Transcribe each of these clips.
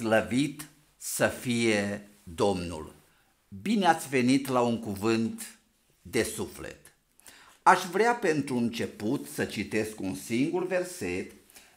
slăvit să fie Domnul! Bine ați venit la un cuvânt de suflet! Aș vrea pentru început să citesc un singur verset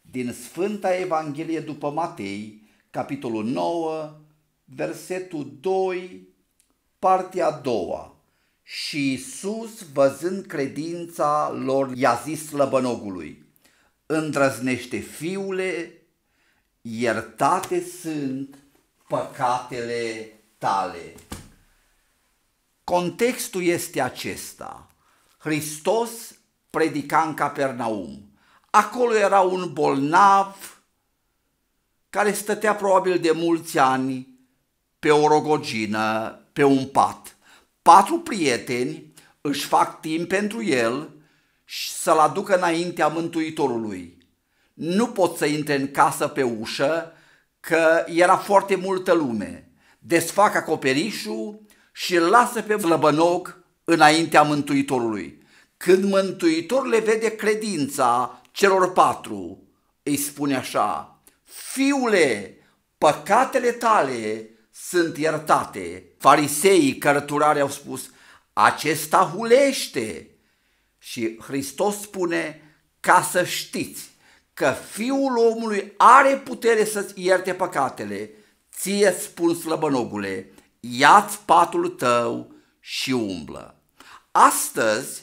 din Sfânta Evanghelie după Matei, capitolul 9, versetul 2, partea a doua. Și Iisus, văzând credința lor, i-a zis slăbănogului, Îndrăznește, fiule, iertate sunt păcatele tale. Contextul este acesta. Hristos predica în Capernaum. Acolo era un bolnav care stătea probabil de mulți ani pe o rogogină, pe un pat. Patru prieteni își fac timp pentru el și să-l aducă înaintea Mântuitorului nu pot să intre în casă pe ușă că era foarte multă lume. Desfac acoperișul și îl lasă pe vlăbănog înaintea Mântuitorului. Când Mântuitor le vede credința celor patru, îi spune așa, Fiule, păcatele tale sunt iertate. Fariseii cărturare au spus, acesta hulește. Și Hristos spune, ca să știți că Fiul omului are putere să-ți ierte păcatele, ție spun slăbănogule, ia-ți patul tău și umblă. Astăzi,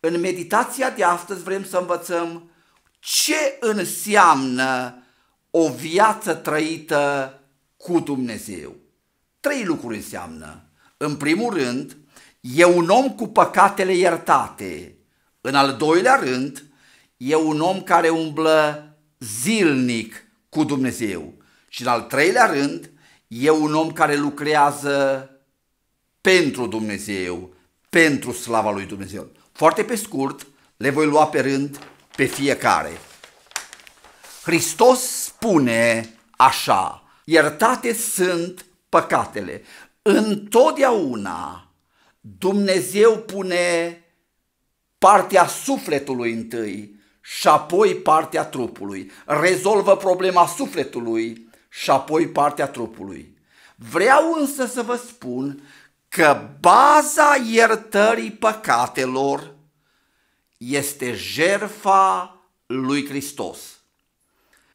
în meditația de astăzi vrem să învățăm ce înseamnă o viață trăită cu Dumnezeu. Trei lucruri înseamnă. În primul rând, e un om cu păcatele iertate. În al doilea rând, e un om care umblă zilnic cu Dumnezeu. Și în al treilea rând, e un om care lucrează pentru Dumnezeu, pentru slava lui Dumnezeu. Foarte pe scurt, le voi lua pe rând pe fiecare. Hristos spune așa, iertate sunt păcatele. Întotdeauna Dumnezeu pune partea sufletului întâi, și apoi partea trupului. Rezolvă problema sufletului și apoi partea trupului. Vreau însă să vă spun că baza iertării păcatelor este jerfa lui Hristos.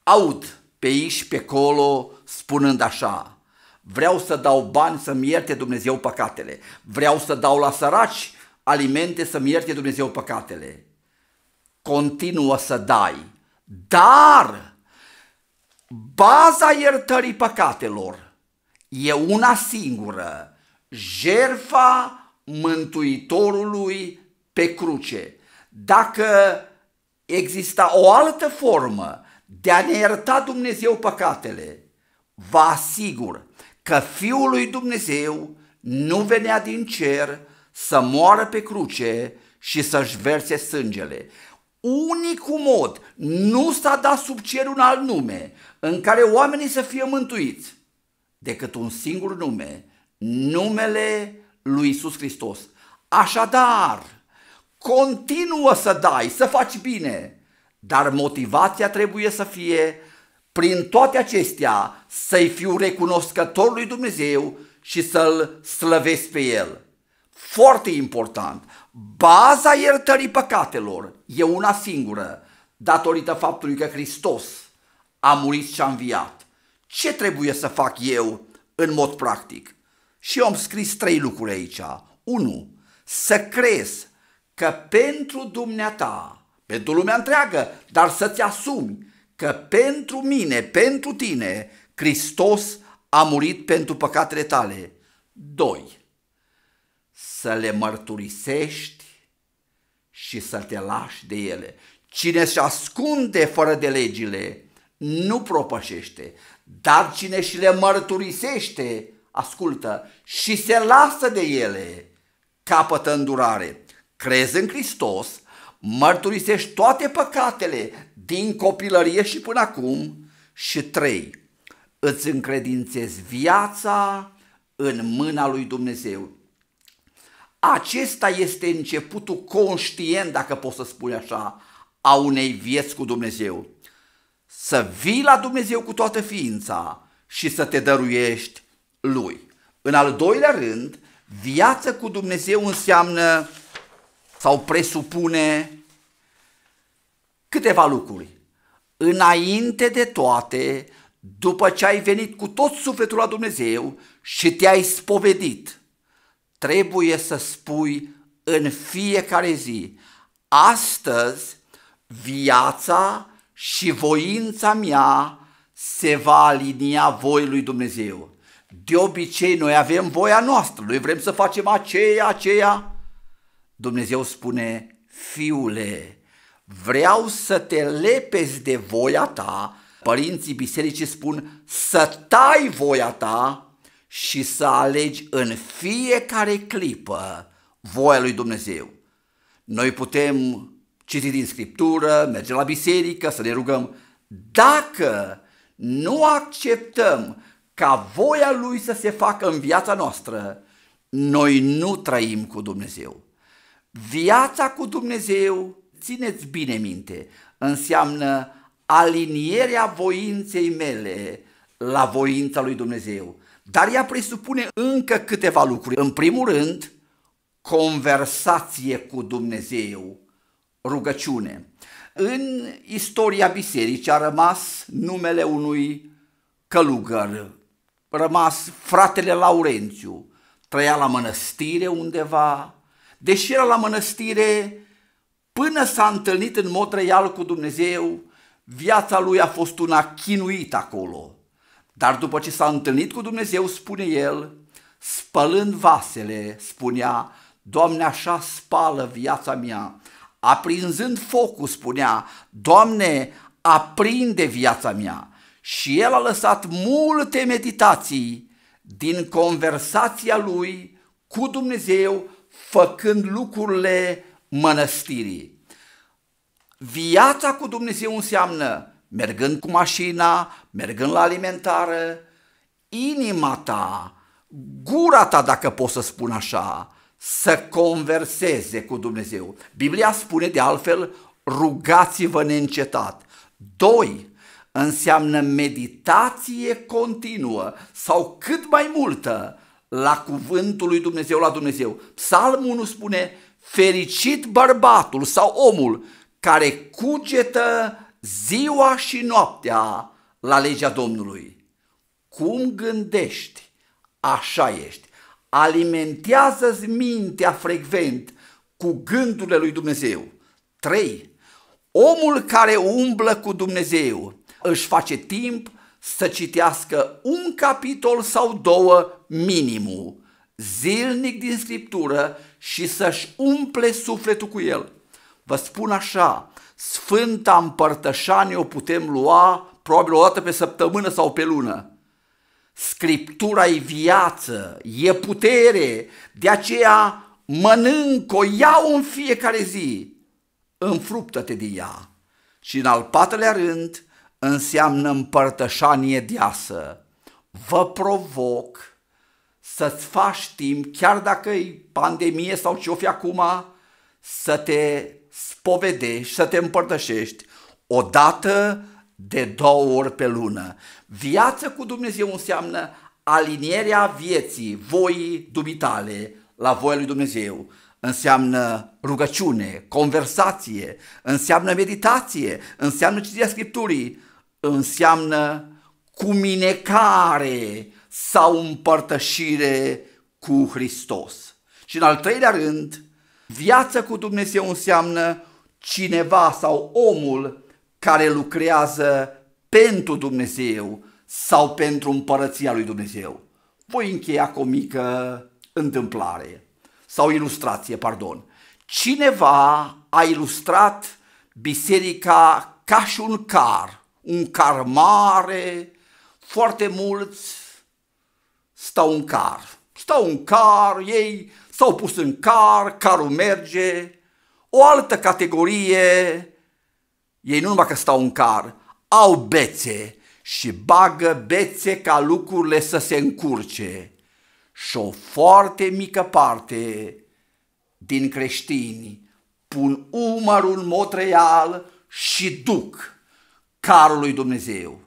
Aud pe aici pe colo spunând așa, vreau să dau bani să-mi ierte Dumnezeu păcatele, vreau să dau la săraci alimente să-mi ierte Dumnezeu păcatele continuă să dai, dar baza iertării păcatelor e una singură, jerfa Mântuitorului pe cruce. Dacă exista o altă formă de a ne ierta Dumnezeu păcatele, vă asigur că Fiul lui Dumnezeu nu venea din cer să moară pe cruce și să-și verse sângele unicul mod, nu s-a dat sub cer un alt nume în care oamenii să fie mântuiți, decât un singur nume, numele lui Isus Hristos. Așadar, continuă să dai, să faci bine, dar motivația trebuie să fie, prin toate acestea, să-i fiu recunoscător lui Dumnezeu și să-L slăvesc pe El foarte important, baza iertării păcatelor e una singură, datorită faptului că Hristos a murit și a înviat. Ce trebuie să fac eu în mod practic? Și eu am scris trei lucruri aici. 1. Să crezi că pentru dumneata, pentru lumea întreagă, dar să-ți asumi că pentru mine, pentru tine, Hristos a murit pentru păcatele tale. 2 să le mărturisești și să te lași de ele. Cine se ascunde fără de legile nu propășește, dar cine și le mărturisește, ascultă, și se lasă de ele, capătă îndurare. Crezi în Hristos, mărturisești toate păcatele din copilărie și până acum și trei, îți încredințezi viața în mâna lui Dumnezeu. Acesta este începutul conștient, dacă pot să spun așa, a unei vieți cu Dumnezeu. Să vii la Dumnezeu cu toată ființa și să te dăruiești Lui. În al doilea rând, viață cu Dumnezeu înseamnă sau presupune câteva lucruri. Înainte de toate, după ce ai venit cu tot sufletul la Dumnezeu și te-ai spovedit, trebuie să spui în fiecare zi, astăzi viața și voința mea se va alinia voi lui Dumnezeu. De obicei noi avem voia noastră, noi vrem să facem aceea, aceea. Dumnezeu spune, fiule, vreau să te lepezi de voia ta, părinții bisericii spun să tai voia ta și să alegi în fiecare clipă voia lui Dumnezeu. Noi putem citi din Scriptură, merge la biserică, să ne rugăm. Dacă nu acceptăm ca voia Lui să se facă în viața noastră, noi nu trăim cu Dumnezeu. Viața cu Dumnezeu, țineți bine minte, înseamnă alinierea voinței mele la voința lui Dumnezeu. Dar ea presupune încă câteva lucruri. În primul rând, conversație cu Dumnezeu, rugăciune. În istoria bisericii a rămas numele unui călugăr, rămas fratele Laurențiu, trăia la mănăstire undeva, deși era la mănăstire până s-a întâlnit în mod real cu Dumnezeu, viața lui a fost una chinuită acolo. Dar după ce s-a întâlnit cu Dumnezeu, spune el, spălând vasele, spunea, Doamne, așa spală viața mea. Aprinzând focul, spunea, Doamne, aprinde viața mea. Și el a lăsat multe meditații din conversația lui cu Dumnezeu, făcând lucrurile mănăstirii. Viața cu Dumnezeu înseamnă mergând cu mașina, mergând la alimentară, inima ta, gura ta, dacă pot să spun așa, să converseze cu Dumnezeu. Biblia spune de altfel, rugați-vă neîncetat. Doi, Înseamnă meditație continuă sau cât mai multă la cuvântul lui Dumnezeu, la Dumnezeu. Psalmul 1 spune, fericit bărbatul sau omul care cugetă ziua și noaptea la legea Domnului. Cum gândești, așa ești. Alimentează-ți mintea frecvent cu gândurile lui Dumnezeu. 3. Omul care umblă cu Dumnezeu își face timp să citească un capitol sau două minimul zilnic din Scriptură și să-și umple sufletul cu el. Vă spun așa, Sfânta Împărtășanie o putem lua probabil o dată pe săptămână sau pe lună. Scriptura e viață, e putere, de aceea mănânc-o, iau în fiecare zi, înfruptă-te de ea. Și în al patrulea rând înseamnă împărtășanie deasă. Vă provoc să-ți faci timp, chiar dacă e pandemie sau ce o fi acum, să te spovedești, să te împărtășești o dată de două ori pe lună. Viață cu Dumnezeu înseamnă alinierea vieții, voii dumitale la voia lui Dumnezeu. Înseamnă rugăciune, conversație, înseamnă meditație, înseamnă citirea Scripturii, înseamnă cuminecare sau împărtășire cu Hristos. Și în al treilea rând, Viață cu Dumnezeu înseamnă cineva sau omul care lucrează pentru Dumnezeu sau pentru împărăția lui Dumnezeu. Voi încheia cu o mică întâmplare sau ilustrație, pardon. Cineva a ilustrat biserica ca și un car, un car mare, foarte mulți stau în car. Stau în car, ei s-au pus în car, carul merge, o altă categorie, ei nu numai că stau în car, au bețe și bagă bețe ca lucrurile să se încurce. Și o foarte mică parte din creștini pun umărul în mod real și duc carul lui Dumnezeu.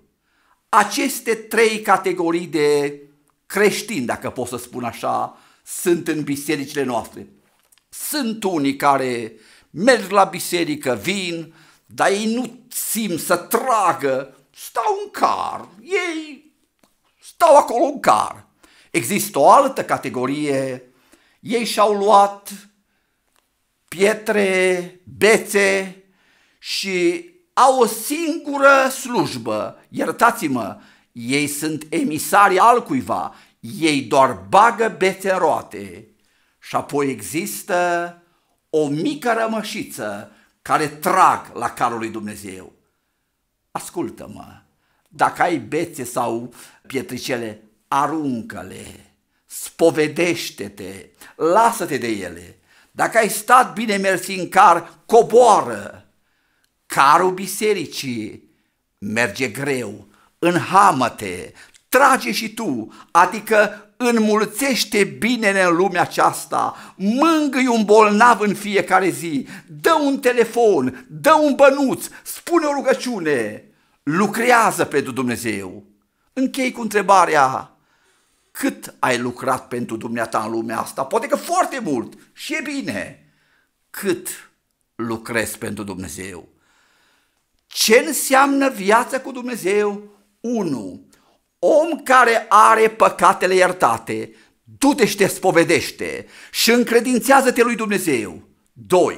Aceste trei categorii de creștini, dacă pot să spun așa, sunt în bisericile noastre. Sunt unii care merg la biserică, vin, dar ei nu simt să tragă, stau în car, ei stau acolo în car. Există o altă categorie, ei și-au luat pietre, bețe și au o singură slujbă. Iertați-mă, ei sunt emisari al cuiva, ei doar bagă bețe roate și apoi există o mică rămășiță care trag la carul lui Dumnezeu. Ascultă-mă, dacă ai bețe sau pietricele, aruncă-le, spovedește-te, lasă-te de ele. Dacă ai stat bine mersi în car, coboară. Carul bisericii merge greu, înhamă-te, trage și tu, adică înmulțește binele în lumea aceasta, mângâi un bolnav în fiecare zi, dă un telefon, dă un bănuț, spune o rugăciune, lucrează pentru Dumnezeu. Închei cu întrebarea, cât ai lucrat pentru dumneata în lumea asta? Poate că foarte mult și e bine. Cât lucrezi pentru Dumnezeu? Ce înseamnă viața cu Dumnezeu? 1 om care are păcatele iertate, du-te și te spovedește și încredințează-te lui Dumnezeu. 2.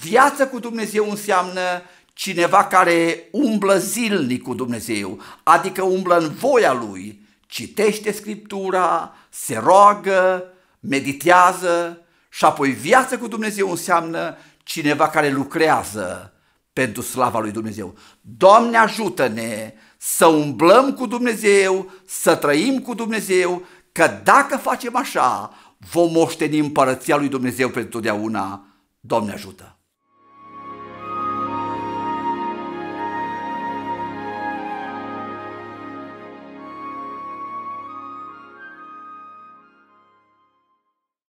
Viața cu Dumnezeu înseamnă cineva care umblă zilnic cu Dumnezeu, adică umblă în voia Lui, citește Scriptura, se roagă, meditează și apoi viața cu Dumnezeu înseamnă cineva care lucrează, pentru slava lui Dumnezeu. Doamne ajută-ne să umblăm cu Dumnezeu, să trăim cu Dumnezeu, că dacă facem așa, vom moșteni împărăția lui Dumnezeu pentru totdeauna. Doamne ajută!